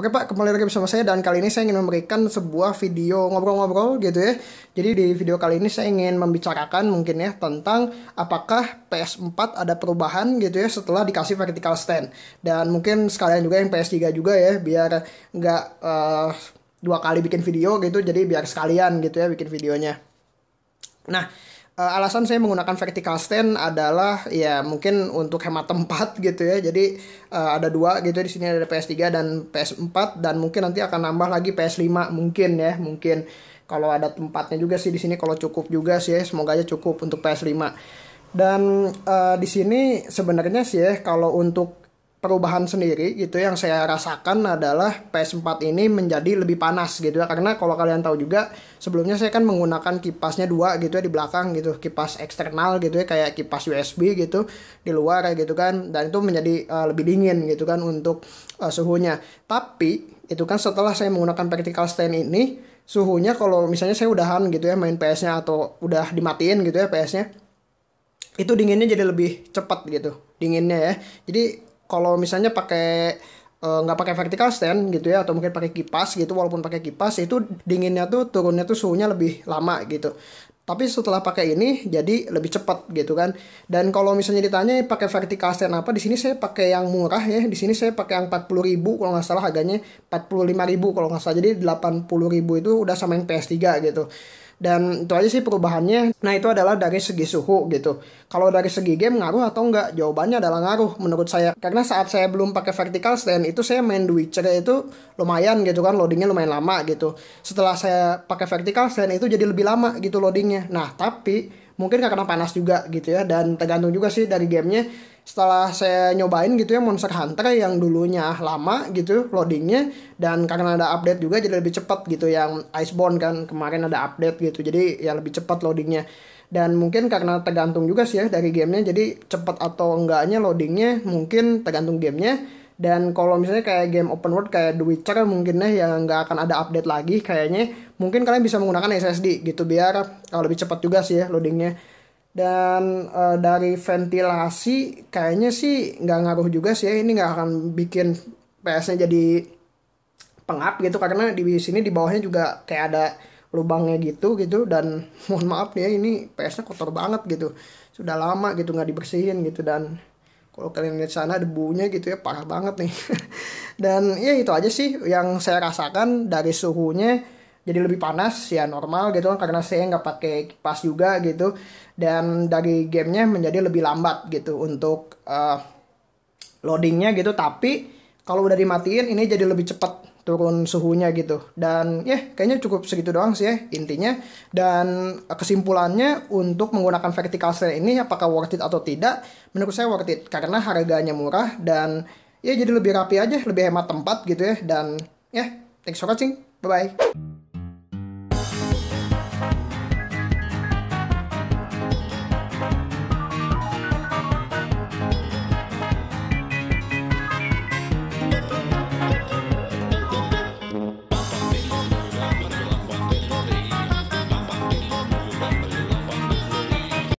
Oke Pak, kembali lagi bersama saya dan kali ini saya ingin memberikan sebuah video ngobrol-ngobrol gitu ya. Jadi di video kali ini saya ingin membicarakan mungkin ya tentang apakah PS4 ada perubahan gitu ya setelah dikasih vertical stand. Dan mungkin sekalian juga yang PS3 juga ya biar nggak uh, dua kali bikin video gitu jadi biar sekalian gitu ya bikin videonya. Nah, Eh, alasan saya menggunakan vertical stand adalah ya mungkin untuk hemat tempat gitu ya. Jadi uh, ada dua gitu ya, di sini ada PS3 dan PS4 dan mungkin nanti akan nambah lagi PS5 mungkin ya, mungkin kalau ada tempatnya juga sih di sini kalau cukup juga sih ya, semoga aja cukup untuk PS5. Dan uh, di sini sebenarnya sih ya kalau untuk perubahan sendiri gitu yang saya rasakan adalah PS4 ini menjadi lebih panas gitu ya karena kalau kalian tahu juga sebelumnya saya kan menggunakan kipasnya dua gitu ya di belakang gitu kipas eksternal gitu ya kayak kipas USB gitu di luar ya gitu kan dan itu menjadi uh, lebih dingin gitu kan untuk uh, suhunya tapi itu kan setelah saya menggunakan vertical stand ini suhunya kalau misalnya saya udahan gitu ya main PS-nya atau udah dimatiin gitu ya PS-nya itu dinginnya jadi lebih cepat gitu dinginnya ya jadi kalau misalnya pakai eh, nggak uh, pakai vertical stand gitu ya atau mungkin pakai kipas gitu walaupun pakai kipas itu dinginnya tuh turunnya tuh suhunya lebih lama gitu tapi setelah pakai ini jadi lebih cepat gitu kan dan kalau misalnya ditanya pakai vertical stand apa di sini saya pakai yang murah ya di sini saya pakai yang 40 ribu kalau nggak salah harganya 45 ribu kalau nggak salah jadi 80 ribu itu udah sama yang PS3 gitu dan itu aja sih perubahannya nah itu adalah dari segi suhu gitu kalau dari segi game ngaruh atau enggak jawabannya adalah ngaruh menurut saya karena saat saya belum pakai vertical stand itu saya main The Witcher itu lumayan gitu kan loadingnya lumayan lama gitu setelah saya pakai vertical stand itu jadi lebih lama gitu loadingnya nah tapi mungkin karena panas juga gitu ya dan tergantung juga sih dari gamenya setelah saya nyobain gitu ya Monster Hunter yang dulunya lama gitu loadingnya dan karena ada update juga jadi lebih cepat gitu yang Iceborne kan kemarin ada update gitu jadi ya lebih cepat loadingnya dan mungkin karena tergantung juga sih ya dari gamenya jadi cepat atau enggaknya loadingnya mungkin tergantung gamenya dan kalau misalnya kayak game open world kayak The Witcher mungkinnya yang nggak akan ada update lagi kayaknya mungkin kalian bisa menggunakan SSD gitu biar eh, lebih cepat juga sih ya loadingnya dan e, dari ventilasi kayaknya sih nggak ngaruh juga sih ya. ini nggak akan bikin PS-nya jadi pengap gitu karena di sini di bawahnya juga kayak ada lubangnya gitu gitu dan mohon maaf ya ini PS-nya kotor banget gitu sudah lama gitu nggak dibersihin gitu dan kalau kalian lihat sana debunya gitu ya parah banget nih dan ya itu aja sih yang saya rasakan dari suhunya jadi lebih panas ya normal gitu kan karena saya nggak pakai kipas juga gitu dan dari gamenya menjadi lebih lambat gitu untuk uh, loadingnya gitu tapi kalau udah dimatiin ini jadi lebih cepat turun suhunya gitu dan ya yeah, kayaknya cukup segitu doang sih ya intinya dan kesimpulannya untuk menggunakan vertical sale ini apakah worth it atau tidak menurut saya worth it karena harganya murah dan ya yeah, jadi lebih rapi aja lebih hemat tempat gitu ya dan ya yeah, thanks for watching bye bye